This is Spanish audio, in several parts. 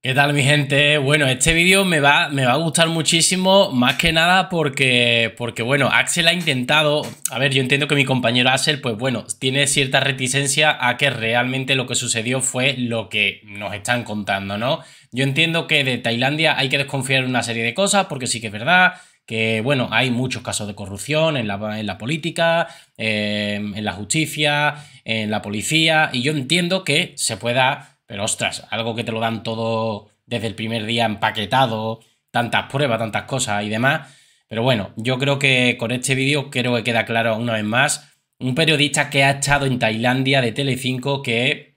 ¿Qué tal mi gente? Bueno, este vídeo me va, me va a gustar muchísimo, más que nada porque, porque, bueno, Axel ha intentado, a ver, yo entiendo que mi compañero Axel, pues bueno, tiene cierta reticencia a que realmente lo que sucedió fue lo que nos están contando, ¿no? Yo entiendo que de Tailandia hay que desconfiar en una serie de cosas, porque sí que es verdad que, bueno, hay muchos casos de corrupción en la, política, eh, en la justicia, en la policía, y yo entiendo que se pueda pero ostras, algo que te lo dan todo desde el primer día empaquetado, tantas pruebas, tantas cosas y demás. Pero bueno, yo creo que con este vídeo creo que queda claro una vez más un periodista que ha estado en Tailandia de Telecinco que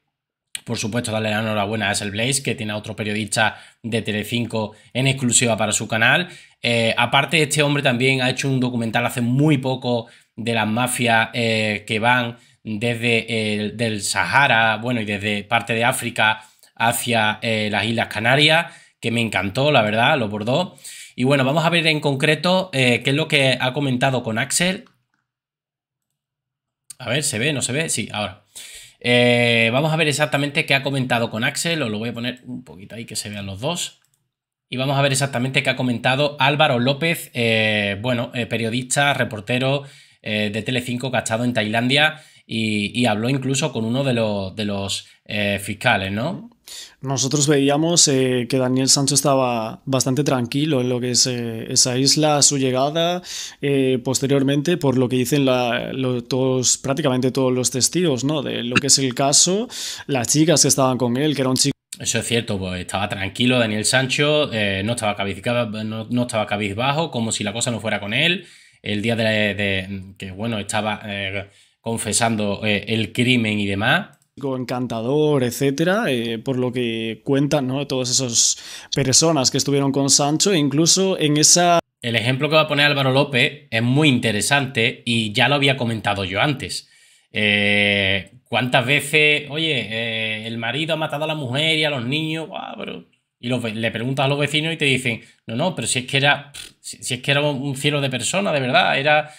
por supuesto darle la enhorabuena a el Blaze que tiene a otro periodista de Telecinco en exclusiva para su canal. Eh, aparte este hombre también ha hecho un documental hace muy poco de las mafias eh, que van desde el Sahara, bueno, y desde parte de África hacia eh, las Islas Canarias, que me encantó, la verdad, lo bordó. Y bueno, vamos a ver en concreto eh, qué es lo que ha comentado con Axel. A ver, ¿se ve? ¿No se ve? Sí, ahora. Eh, vamos a ver exactamente qué ha comentado con Axel, os lo voy a poner un poquito ahí que se vean los dos. Y vamos a ver exactamente qué ha comentado Álvaro López, bueno, periodista, reportero de Telecinco 5 en Tailandia y, habló incluso con uno de los, de los eh, fiscales, ¿no? Nosotros veíamos eh, que Daniel Sancho estaba bastante tranquilo en lo que es eh, esa isla, su llegada, posteriormente, por lo que dicen todos, prácticamente todos los testigos, ¿no? De lo que es el caso, las chicas que estaban con él, que era un chico. Eso es cierto, pues estaba tranquilo Daniel Sancho, no, estaba cabizbajo, como si la cosa no fuera con él. El día de, de que, bueno, estaba confesando eh, el crimen y demás encantador, etcétera, eh, por lo que cuentan ¿no? todas esas personas que estuvieron con Sancho, e incluso en esa... El ejemplo que va a poner Álvaro López es muy interesante y ya lo había comentado yo antes. Eh, ¿Cuántas veces, oye, el marido ha matado a la mujer y a los niños? Y le preguntas a los vecinos y te dicen, no, no, pero si es que era, si es que era un cielo de persona, de verdad, era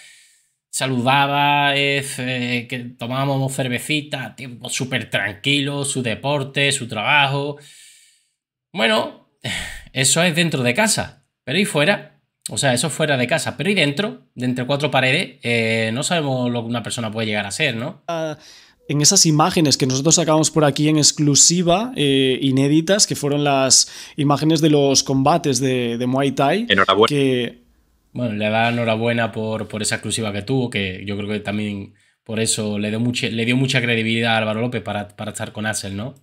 saludaba, eh, eh, que tomábamos cervecita, tiempo súper tranquilo, su deporte, su trabajo. Bueno, eso es dentro de casa, pero y fuera, o sea, eso es fuera de casa, pero y dentro, de entre cuatro paredes, eh, no sabemos lo que una persona puede llegar a ser, ¿no? Ah, en esas imágenes que nosotros sacamos por aquí en exclusiva, inéditas, que fueron las imágenes de los combates de, Muay Thai. Enhorabuena. Que, bueno, le da enhorabuena por, por esa exclusiva que tuvo, que yo creo que también por eso le dio, mucha, le dio mucha credibilidad a Álvaro López para, para estar con Axel, ¿no?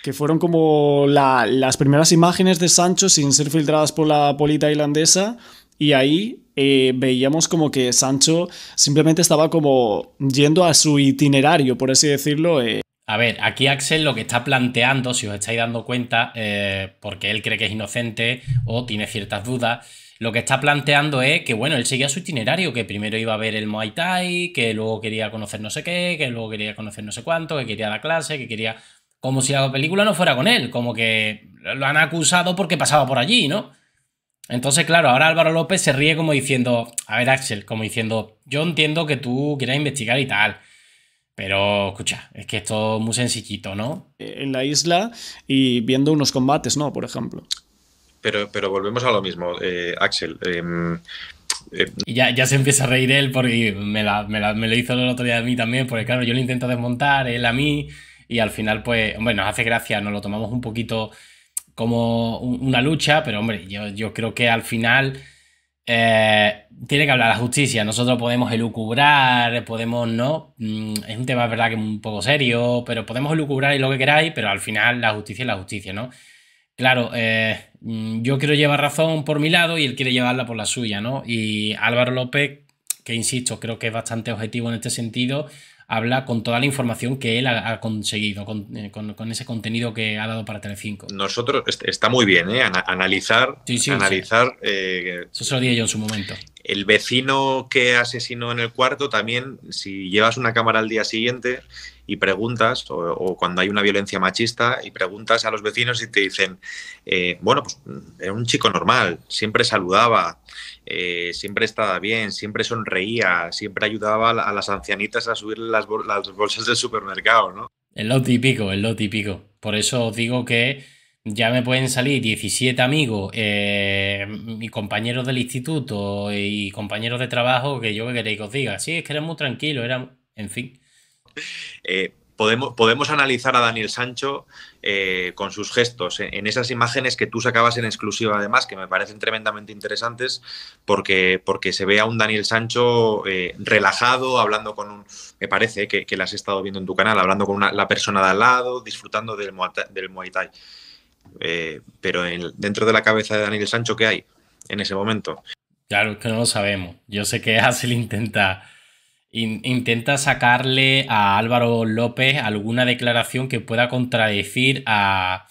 que fueron como las primeras imágenes de Sancho sin ser filtradas por la polita irlandesa y ahí eh, veíamos como que Sancho simplemente estaba como yendo a su itinerario, por así decirlo. Eh. A ver, aquí Axel lo que está planteando, si os estáis dando cuenta, eh, porque él cree que es inocente o tiene ciertas dudas, lo que está planteando es que, bueno, él seguía su itinerario, que primero iba a ver el Muay Thai, que luego quería conocer no sé qué, que luego quería conocer no sé cuánto, que quería la clase, que quería... Como si la película no fuera con él, como que lo han acusado porque pasaba por allí, ¿no? Entonces, claro, ahora Álvaro López se ríe como diciendo, a ver Axel, como diciendo, yo entiendo que tú quieras investigar y tal, pero escucha, es que esto es muy sencillito, ¿no? En la isla y viendo unos combates, ¿no? Por ejemplo. Pero, pero volvemos a lo mismo, eh, Axel. Em, eh, ya, se empieza a reír él porque me, la, me, la, me, lo hizo el otro día a mí también, porque claro, yo lo intento desmontar, él a mí, y al final, pues, hombre, nos hace gracia, nos lo tomamos un poquito como una lucha, pero hombre, yo, creo que al final eh, tiene que hablar la justicia. Nosotros podemos elucubrar, podemos, ¿no? Mm, es un tema, es verdad, que un poco serio, pero podemos elucubrar y lo que queráis, pero al final la justicia es la justicia, ¿no? Claro, eh, mm, yo quiero llevar razón por mi lado y él quiere llevarla por la suya, ¿no? Y Álvaro López, que insisto, creo que es bastante objetivo en este sentido, habla con toda la información que él ha, conseguido, eh, con, ese contenido que ha dado para Telecinco. Nosotros, está muy bien, ¿eh? analizar, analizar... Eh, Eso se lo dije yo en su momento. El vecino que asesinó en el cuarto también, si llevas una cámara al día siguiente y preguntas, o, cuando hay una violencia machista, y preguntas a los vecinos y te dicen, eh, bueno, pues mm, era un chico normal, siempre saludaba, eh, siempre estaba bien, siempre sonreía, siempre ayudaba a las ancianitas a subir las, bolsas del supermercado, ¿no? Es lo típico, es lo típico. Por eso digo que ya me pueden salir 17 amigos eh, y compañeros del instituto y compañeros de trabajo que yo que queréis que os diga. Sí, es que era muy tranquilo, era, en fin. Eh, podemos, podemos analizar a Daniel Sancho eh, con sus gestos, en, esas imágenes que tú sacabas en exclusiva además, que me parecen tremendamente interesantes, porque, porque se ve a un Daniel Sancho relajado, hablando con un, me parece que, que, has estado viendo en tu canal, hablando con una, la persona de al lado, disfrutando del, del Muay Thai. Eh, pero dentro de la cabeza de Daniel Sancho, ¿qué hay en ese momento? Claro, es que no lo sabemos. Yo sé que Hassel intenta, intenta sacarle a Álvaro López alguna declaración que pueda contradecir a,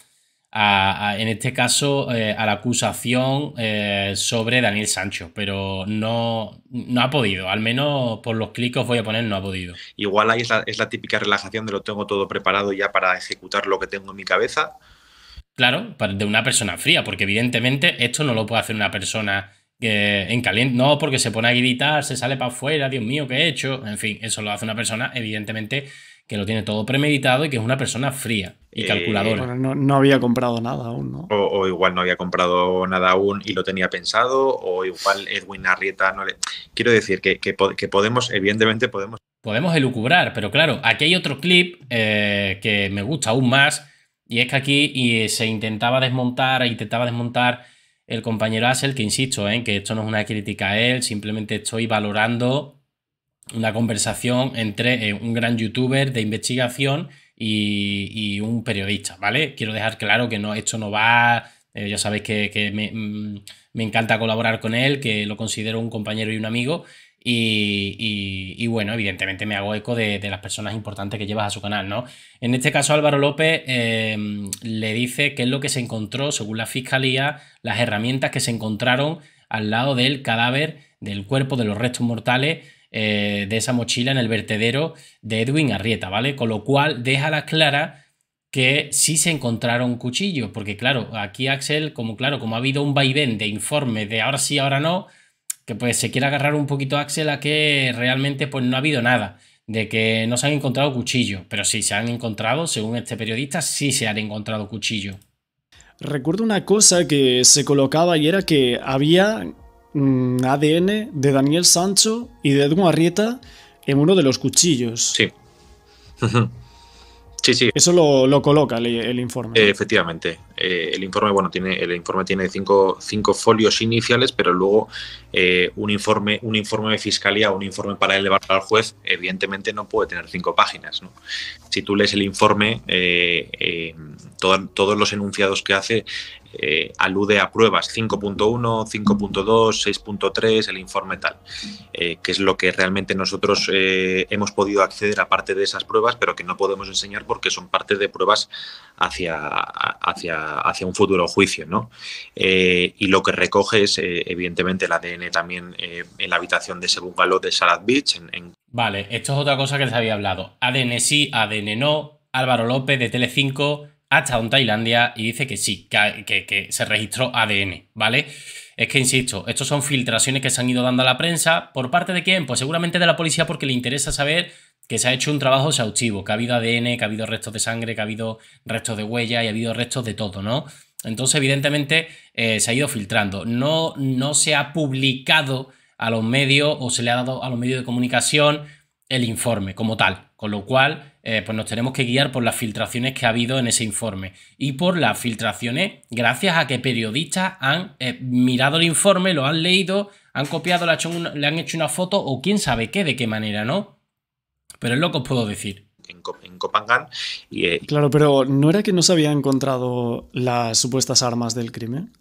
en este caso, eh, a la acusación eh, sobre Daniel Sancho, pero no, no ha podido. Al menos por los clics voy a poner, no ha podido. Igual ahí es la, es la típica relajación de lo tengo todo preparado ya para ejecutar lo que tengo en mi cabeza Claro, de una persona fría, porque evidentemente esto no lo puede hacer una persona eh, en caliente. No, porque se pone a gritar, se sale para afuera, Dios mío, ¿qué he hecho? En fin, eso lo hace una persona, evidentemente, que lo tiene todo premeditado y que es una persona fría y eh, calculadora. no, había comprado nada aún, ¿no? O, igual no había comprado nada aún y lo tenía pensado, o igual Edwin Arrieta no le... Quiero decir que, podemos, evidentemente podemos... Podemos elucubrar, pero claro, aquí hay otro clip eh, que me gusta aún más y es que aquí y eh, se intentaba desmontar, e intentaba desmontar el compañero Asel que insisto, en eh, que esto no es una crítica a él, simplemente estoy valorando una conversación entre eh, un gran youtuber de investigación y, un periodista, ¿vale? Quiero dejar claro que no, esto no va, ya sabéis que, me, mm, me encanta colaborar con él, que lo considero un compañero y un amigo, y, bueno, evidentemente me hago eco de, las personas importantes que llevas a su canal, ¿no? En este caso, Álvaro López em, le dice qué es lo que se encontró, según la fiscalía, las herramientas que se encontraron al lado del cadáver, del cuerpo, de los restos mortales eh, de esa mochila en el vertedero de Edwin Arrieta, ¿vale? Con lo cual deja la clara que sí se encontraron cuchillos, porque claro, aquí Axel, como claro, como ha habido un vaivén de informes de ahora sí, ahora no, que pues se quiere agarrar un poquito a Axel a que realmente pues no ha habido nada, de que no se han encontrado cuchillos, pero sí se han encontrado, según este periodista, sí se han encontrado cuchillos. Recuerdo una cosa que se colocaba y era que había mm, ADN de Daniel Sancho y de Edwin Arrieta en uno de los cuchillos. Sí. sí, sí. Eso lo, coloca el, informe. Eh, efectivamente. Eh, el informe, bueno, tiene, el informe tiene cinco, cinco folios iniciales, pero luego eh, un, informe, un informe de fiscalía un informe para elevar al juez, evidentemente no puede tener cinco páginas. Si tú lees el informe, eh, todos los enunciados que hace alude a pruebas 5.1, 5.2, 6.3, el informe tal, que es lo que realmente nosotros hemos podido acceder a parte de esas pruebas, pero que no podemos enseñar porque son parte de pruebas hacia, hacia hacia, un futuro juicio. ¿no? Eh, y lo que recoge es, eh, evidentemente, el ADN también eh, en la habitación de ese bungalow de Salad Beach. En, Vale, esto es otra cosa que les había hablado. ADN sí, ADN no. Álvaro López de Telecinco ha estado en Tailandia y dice que sí, que, que se registró ADN, ¿vale? Es que, insisto, estos son filtraciones que se han ido dando a la prensa. ¿Por parte de quién? Pues seguramente de la policía porque le interesa saber que se ha hecho un trabajo exhaustivo, que ha habido ADN, que ha habido restos de sangre, que ha habido restos de huella y ha habido restos de todo, ¿no? Entonces, evidentemente, eh, se ha ido filtrando. No, no se ha publicado a los medios o se le ha dado a los medios de comunicación el informe como tal, con lo cual eh, pues nos tenemos que guiar por las filtraciones que ha habido en ese informe y por las filtraciones gracias a que periodistas han eh, mirado el informe, lo han leído, han copiado, le han hecho una foto o quién sabe qué, de qué manera, ¿no? Pero es lo que os puedo decir. En, eh, claro, pero ¿no era que no se habían encontrado las supuestas armas del crimen?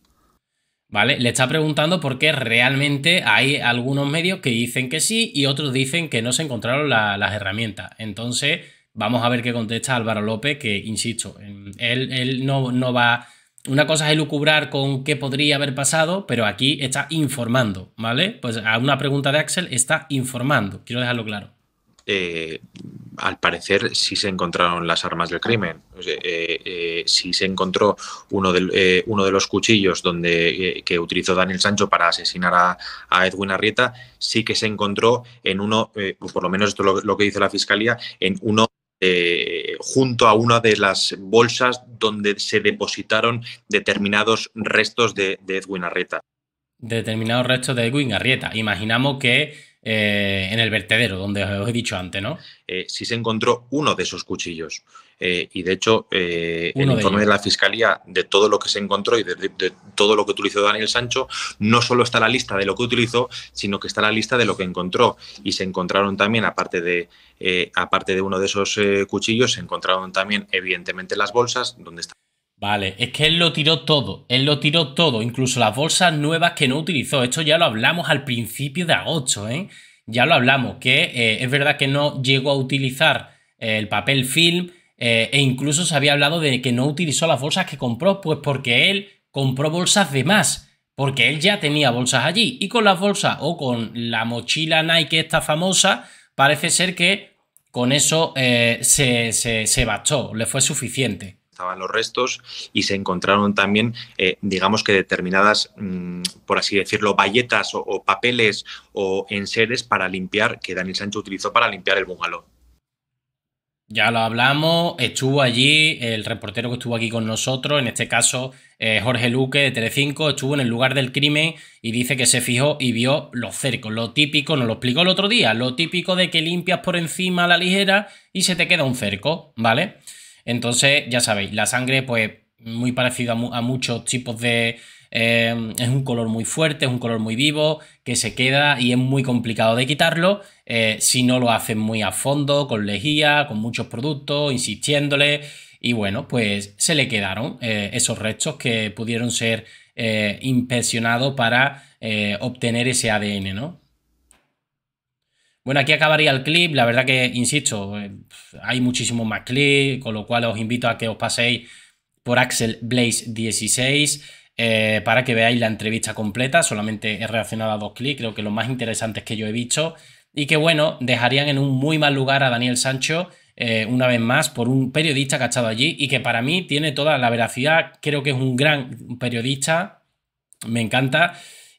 ¿Vale? Le está preguntando por qué realmente hay algunos medios que dicen que sí y otros dicen que no se encontraron las herramientas. Entonces, vamos a ver qué contesta Álvaro López, que, insisto, él, él no, no va... Una cosa es elucubrar con qué podría haber pasado, pero aquí está informando, ¿vale? Pues a una pregunta de Axel está informando, quiero dejarlo claro. Eh, al parecer sí se encontraron las armas del crimen. si eh, eh, se encontró uno de, uno de los cuchillos donde, que utilizó Daniel Sancho para asesinar a, Edwin Arrieta, sí que se encontró en uno, pues por lo menos esto es lo, que dice la fiscalía, en uno junto a una de las bolsas donde se depositaron determinados restos de, de Edwin Arrieta. Determinados restos de Edwin Arrieta. Imaginamos que eh, en el vertedero, donde os he dicho antes, ¿no? Eh, sí se encontró uno de esos cuchillos. Eh, y de hecho, eh, el informe de, la Fiscalía de todo lo que se encontró y de, todo lo que utilizó Daniel Sancho, no solo está la lista de lo que utilizó, sino que está la lista de lo que encontró. Y se encontraron también, aparte de, aparte de uno de esos cuchillos, se encontraron también, evidentemente, las bolsas donde está Vale, es que él lo tiró todo, él lo tiró todo, incluso las bolsas nuevas que no utilizó. Esto ya lo hablamos al principio de agosto, ¿eh? Ya lo hablamos, que eh, es verdad que no llegó a utilizar eh, el papel film eh, e incluso se había hablado de que no utilizó las bolsas que compró, pues porque él compró bolsas de más, porque él ya tenía bolsas allí. Y con las bolsas o con la mochila Nike esta famosa, parece ser que con eso se, se, se bastó, le fue suficiente estaban los restos y se encontraron también, eh, digamos que determinadas, mm, por así decirlo, valletas o, papeles o enseres para limpiar, que Daniel Sancho utilizó para limpiar el bungalow. Ya lo hablamos, estuvo allí el reportero que estuvo aquí con nosotros, en este caso eh, Jorge Luque de Telecinco, estuvo en el lugar del crimen y dice que se fijó y vio los cercos, lo típico, nos lo explicó el otro día, lo típico de que limpias por encima la ligera y se te queda un cerco, ¿vale? Entonces, ya sabéis, la sangre, pues, muy parecida a, muchos tipos de, em, es un color muy fuerte, es un color muy vivo, que se queda y es muy complicado de quitarlo eh, si no lo hacen muy a fondo, con lejía, con muchos productos, insistiéndole. Y bueno, pues se le quedaron eh, esos restos que pudieron ser eh, impresionados para obtener ese ADN, ¿no? Bueno, aquí acabaría el clip. La verdad que, insisto, eh, hay muchísimos más clips, con lo cual os invito a que os paséis por Axel Blaze 16 eh, para que veáis la entrevista completa. Solamente he reaccionado a dos clips, creo que los más interesantes que yo he visto. Y que, bueno, dejarían en un muy mal lugar a Daniel Sancho. Eh, una vez más por un periodista que ha estado allí y que para mí tiene toda la veracidad, creo que es un gran periodista, me encanta,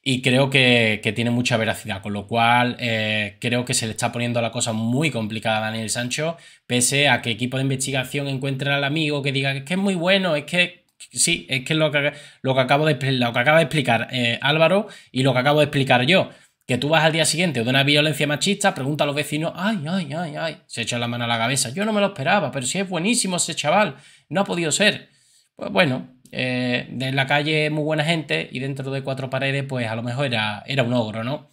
y creo que, tiene mucha veracidad, con lo cual eh, creo que se le está poniendo la cosa muy complicada a Daniel Sancho, pese a que equipo de investigación encuentre al amigo que diga que es, muy bueno, es que sí, es que es lo que, lo acabo de, lo que acaba de explicar eh, Álvaro y lo que acabo de explicar yo. Que tú vas al día siguiente de una violencia machista, pregunta a los vecinos, ay, ay, ay, ay, se echa la mano a la cabeza. Yo no me lo esperaba, pero si es buenísimo ese chaval, no ha podido ser. Pues bueno, eh, de la calle muy buena gente y dentro de cuatro paredes pues a lo mejor era, un ogro, ¿no?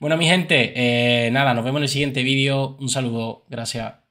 Bueno mi gente, eh, nada, nos vemos en el siguiente vídeo, un saludo, gracias.